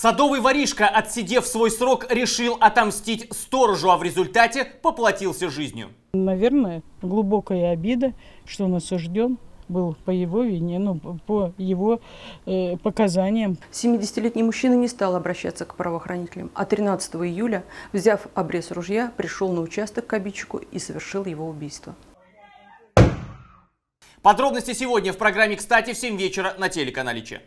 Садовый воришка, отсидев свой срок, решил отомстить сторожу, а в результате поплатился жизнью. Наверное, глубокая обида, что он осужден был по его вине, ну, по его э, показаниям. 70-летний мужчина не стал обращаться к правоохранителям, а 13 июля, взяв обрез ружья, пришел на участок к обидчику и совершил его убийство. Подробности сегодня в программе «Кстати» в 7 вечера на телеканале Че.